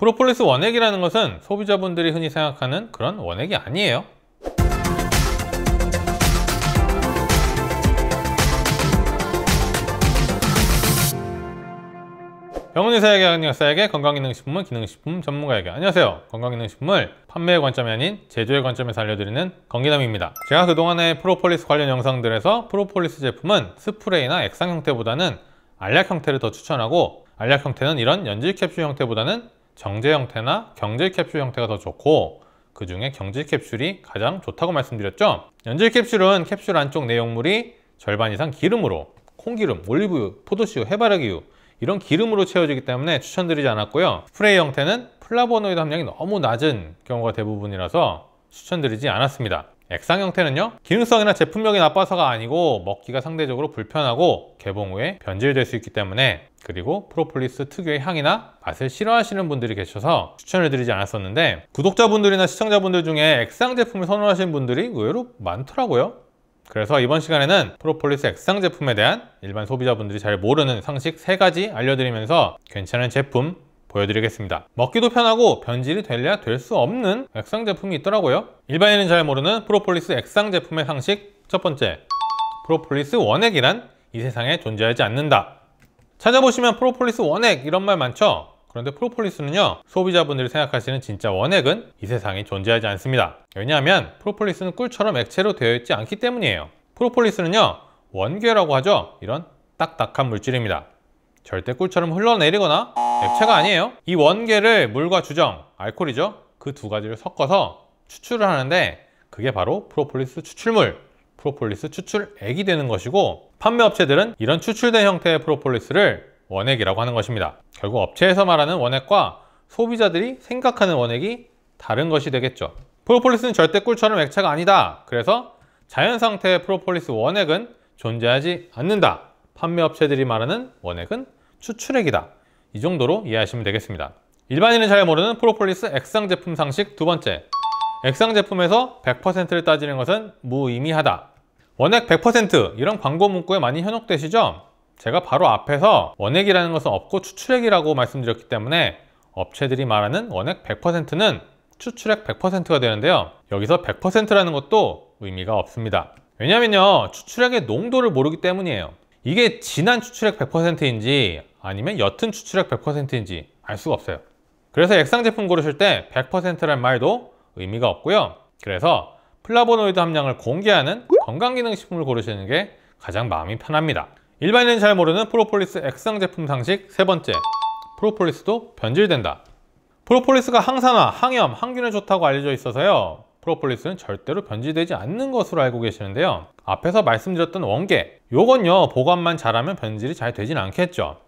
프로폴리스 원액이라는 것은 소비자분들이 흔히 생각하는 그런 원액이 아니에요 병원의사에게 한의사에게 건강기능식품은 기능식품 전문가에게 안녕하세요 건강기능식품을 판매의 관점이 아닌 제조의 관점에서 알려드리는 건기남입니다 제가 그동안의 프로폴리스 관련 영상들에서 프로폴리스 제품은 스프레이나 액상 형태보다는 알약 형태를 더 추천하고 알약 형태는 이런 연질 캡슐 형태보다는 정제 형태나 경질 캡슐 형태가 더 좋고 그 중에 경질 캡슐이 가장 좋다고 말씀드렸죠 연질 캡슐은 캡슐 안쪽 내용물이 절반 이상 기름으로 콩기름, 올리브유, 포도씨유, 해바라기유 이런 기름으로 채워지기 때문에 추천드리지 않았고요 스프레이 형태는 플라보노이드 함량이 너무 낮은 경우가 대부분이라서 추천드리지 않았습니다 액상 형태는요 기능성이나 제품력이 나빠서가 아니고 먹기가 상대적으로 불편하고 개봉 후에 변질될 수 있기 때문에 그리고 프로폴리스 특유의 향이나 맛을 싫어하시는 분들이 계셔서 추천을 드리지 않았었는데 구독자분들이나 시청자분들 중에 액상 제품을 선호하시는 분들이 의외로 많더라고요 그래서 이번 시간에는 프로폴리스 액상 제품에 대한 일반 소비자분들이 잘 모르는 상식 3가지 알려드리면서 괜찮은 제품, 보여드리겠습니다. 먹기도 편하고 변질이 될래야 될 수 없는 액상 제품이 있더라고요. 일반인은 잘 모르는 프로폴리스 액상 제품의 상식 첫 번째, 프로폴리스 원액이란 이 세상에 존재하지 않는다. 찾아보시면 프로폴리스 원액 이런 말 많죠? 그런데 프로폴리스는요 소비자분들이 생각하시는 진짜 원액은 이 세상에 존재하지 않습니다 왜냐하면 프로폴리스는 꿀처럼 액체로 되어 있지 않기 때문이에요 프로폴리스는요 원괴라고 하죠 이런 딱딱한 물질입니다 절대꿀처럼 흘러내리거나 액체가 아니에요 이원계를 물과 주정, 알코올이죠 그 두 가지를 섞어서 추출을 하는데 그게 바로 프로폴리스 추출물 프로폴리스 추출액이 되는 것이고 판매업체들은 이런 추출된 형태의 프로폴리스를 원액이라고 하는 것입니다 결국 업체에서 말하는 원액과 소비자들이 생각하는 원액이 다른 것이 되겠죠 프로폴리스는 절대 꿀처럼 액체가 아니다 그래서 자연 상태의 프로폴리스 원액은 존재하지 않는다 판매업체들이 말하는 원액은 추출액이다. 이 정도로 이해하시면 되겠습니다. 일반인은 잘 모르는 프로폴리스 액상 제품 상식 두 번째 액상 제품에서 100%를 따지는 것은 무의미하다. 원액 100% 이런 광고 문구에 많이 현혹되시죠? 제가 바로 앞에서 원액이라는 것은 없고 추출액이라고 말씀드렸기 때문에 업체들이 말하는 원액 100%는 추출액 100%가 되는데요 여기서 100%라는 것도 의미가 없습니다 왜냐면요 추출액의 농도를 모르기 때문이에요 이게 진한 추출액 100%인지 아니면 옅은 추출액 100%인지 알 수가 없어요. 그래서 액상 제품 고르실 때 100%란 말도 의미가 없고요. 그래서 플라보노이드 함량을 공개하는 건강기능식품을 고르시는 게 가장 마음이 편합니다. 일반인은 잘 모르는 프로폴리스 액상 제품 상식 세 번째 프로폴리스도 변질된다 프로폴리스가 항산화, 항염, 항균에 좋다고 알려져 있어서요 프로폴리스는 절대로 변질되지 않는 것으로 알고 계시는데요 앞에서 말씀드렸던 원계 요건요 보관만 잘하면 변질이 잘 되진 않겠죠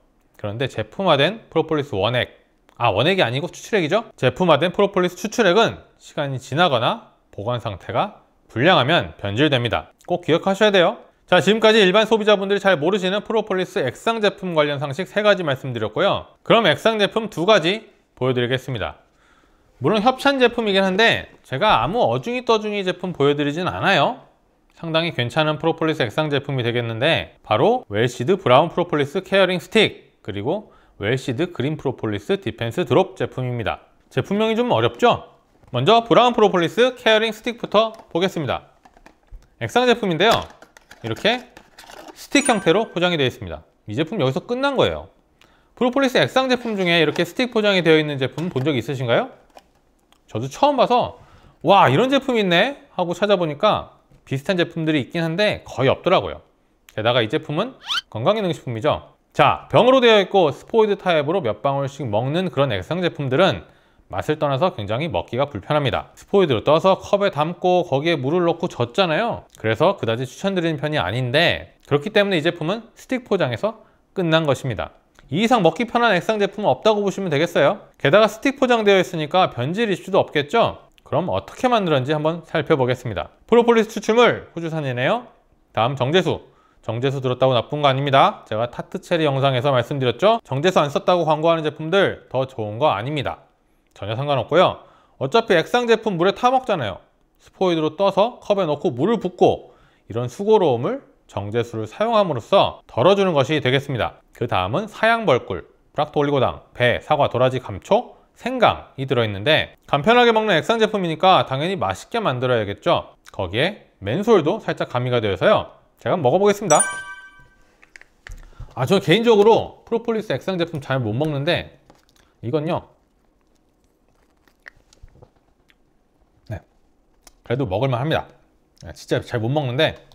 그런데 제품화된 프로폴리스 원액 아 원액이 아니고 추출액이죠? 제품화된 프로폴리스 추출액은 시간이 지나거나 보관 상태가 불량하면 변질됩니다 꼭 기억하셔야 돼요 자 지금까지 일반 소비자분들이 잘 모르시는 프로폴리스 액상 제품 관련 상식 세가지 말씀드렸고요 그럼 액상 제품 두가지 보여드리겠습니다 물론 협찬 제품이긴 한데 제가 아무 어중이 떠중이 제품 보여드리진 않아요 상당히 괜찮은 프로폴리스 액상 제품이 되겠는데 바로 웰시드 브라운 프로폴리스 케어링 스틱 그리고 웰시드 그린 프로폴리스 디펜스 드롭 제품입니다. 제품명이 좀 어렵죠? 먼저 브라운 프로폴리스 케어링 스틱부터 보겠습니다. 액상 제품인데요. 이렇게 스틱 형태로 포장이 되어 있습니다. 이 제품 여기서 끝난 거예요. 프로폴리스 액상 제품 중에 이렇게 스틱 포장이 되어 있는 제품 본 적 있으신가요? 저도 처음 봐서 와 이런 제품이 있네 하고 찾아보니까 비슷한 제품들이 있긴 한데 거의 없더라고요. 게다가 이 제품은 건강기능식품이죠. 자, 병으로 되어 있고 스포이드 타입으로 몇 방울씩 먹는 그런 액상 제품들은 맛을 떠나서 굉장히 먹기가 불편합니다. 스포이드로 떠서 컵에 담고 거기에 물을 넣고 젓잖아요. 그래서 그다지 추천드리는 편이 아닌데 그렇기 때문에 이 제품은 스틱 포장에서 끝난 것입니다. 이 이상 먹기 편한 액상 제품은 없다고 보시면 되겠어요. 게다가 스틱 포장되어 있으니까 변질 이슈도 없겠죠? 그럼 어떻게 만들었는지 한번 살펴보겠습니다. 프로폴리스 추출물 호주산이네요. 다음 정제수 정제수 들었다고 나쁜 거 아닙니다. 제가 타트체리 영상에서 말씀드렸죠? 정제수 안 썼다고 광고하는 제품들 더 좋은 거 아닙니다. 전혀 상관없고요. 어차피 액상 제품 물에 타먹잖아요. 스포이드로 떠서 컵에 넣고 물을 붓고 이런 수고로움을 정제수를 사용함으로써 덜어주는 것이 되겠습니다. 그 다음은 사양벌꿀, 브락토 올리고당, 배, 사과, 도라지, 감초, 생강이 들어있는데 간편하게 먹는 액상 제품이니까 당연히 맛있게 만들어야겠죠 거기에 맨솔도 살짝 가미가 되어서요 제가 먹어보겠습니다 아저 개인적으로 프로폴리스 액상 제품 잘 못 먹는데 이건요 네 그래도 먹을만 합니다 네, 진짜 잘 못 먹는데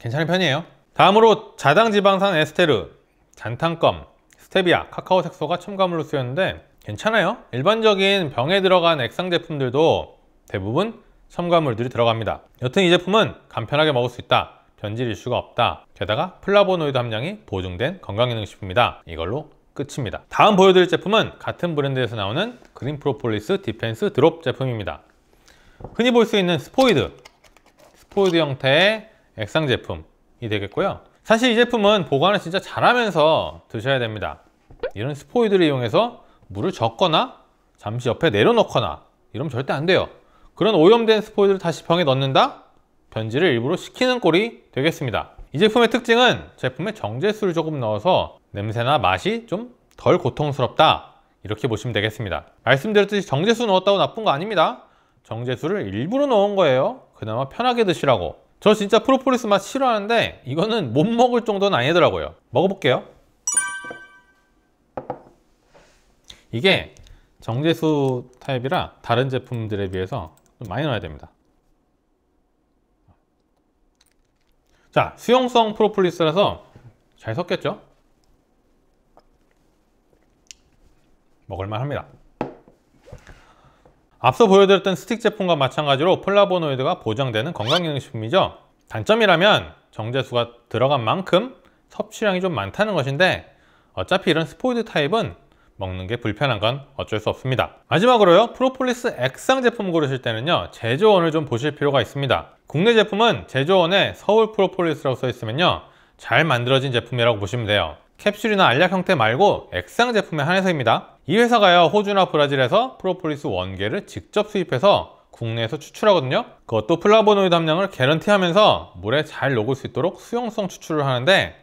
괜찮은 편이에요 다음으로 자당지방산 에스테르 잔탄검 스테비아 카카오 색소가 첨가물로 쓰였는데 괜찮아요 일반적인 병에 들어간 액상 제품들도 대부분 첨가물들이 들어갑니다 여튼 이 제품은 간편하게 먹을 수 있다 변질 이슈가 없다. 게다가 플라보노이드 함량이 보증된 건강기능식품이다. 이걸로 끝입니다. 다음 보여드릴 제품은 같은 브랜드에서 나오는 그린 프로폴리스 디펜스 드롭 제품입니다. 흔히 볼 수 있는 스포이드, 스포이드 형태의 액상 제품이 되겠고요. 사실 이 제품은 보관을 진짜 잘하면서 드셔야 됩니다. 이런 스포이드를 이용해서 물을 적거나 잠시 옆에 내려놓거나 이러면 절대 안 돼요. 그런 오염된 스포이드를 다시 병에 넣는다? 변질을 일부러 시키는 꼴이 되겠습니다 이 제품의 특징은 제품에 정제수를 조금 넣어서 냄새나 맛이 좀 덜 고통스럽다 이렇게 보시면 되겠습니다 말씀드렸듯이 정제수 넣었다고 나쁜 거 아닙니다 정제수를 일부러 넣은 거예요 그나마 편하게 드시라고 저 진짜 프로폴리스 맛 싫어하는데 이거는 못 먹을 정도는 아니더라고요 먹어볼게요 이게 정제수 타입이라 다른 제품들에 비해서 많이 넣어야 됩니다 자, 수용성 프로폴리스라서 잘 섞였죠? 먹을만 합니다. 앞서 보여드렸던 스틱 제품과 마찬가지로 폴라보노이드가 보장되는 건강기능식품이죠. 단점이라면 정제수가 들어간 만큼 섭취량이 좀 많다는 것인데 어차피 이런 스포이드 타입은 먹는 게 불편한 건 어쩔 수 없습니다. 마지막으로요. 프로폴리스 액상 제품 고르실 때는요. 제조원을 좀 보실 필요가 있습니다. 국내 제품은 제조원에 서울 프로폴리스라고 써있으면요 잘 만들어진 제품이라고 보시면 돼요 캡슐이나 알약 형태 말고 액상 제품에 한해서입니다 이 회사가요 호주나 브라질에서 프로폴리스 원계를 직접 수입해서 국내에서 추출하거든요 그것도 플라보노이드 함량을 개런티하면서 물에 잘 녹을 수 있도록 수용성 추출을 하는데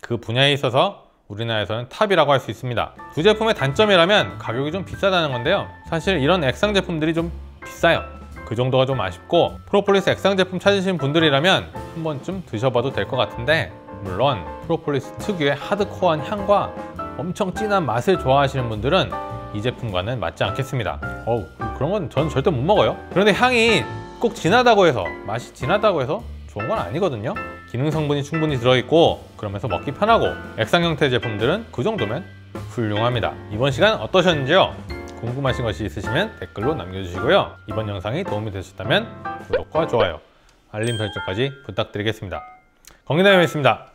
그 분야에 있어서 우리나라에서는 탑이라고 할 수 있습니다 두 제품의 단점이라면 가격이 좀 비싸다는 건데요 사실 이런 액상 제품들이 좀 비싸요 그 정도가 좀 아쉽고 프로폴리스 액상 제품 찾으신 분들이라면 한 번쯤 드셔봐도 될 것 같은데 물론 프로폴리스 특유의 하드코어한 향과 엄청 진한 맛을 좋아하시는 분들은 이 제품과는 맞지 않겠습니다 어우 그런 건 저는 절대 못 먹어요 그런데 향이 꼭 진하다고 해서 맛이 진하다고 해서 좋은 건 아니거든요 기능 성분이 충분히 들어있고 그러면서 먹기 편하고 액상 형태 제품들은 그 정도면 훌륭합니다 이번 시간 어떠셨는지요? 궁금하신 것이 있으시면 댓글로 남겨주시고요. 이번 영상이 도움이 되셨다면 구독과 좋아요, 알림 설정까지 부탁드리겠습니다. 건기남이었습니다.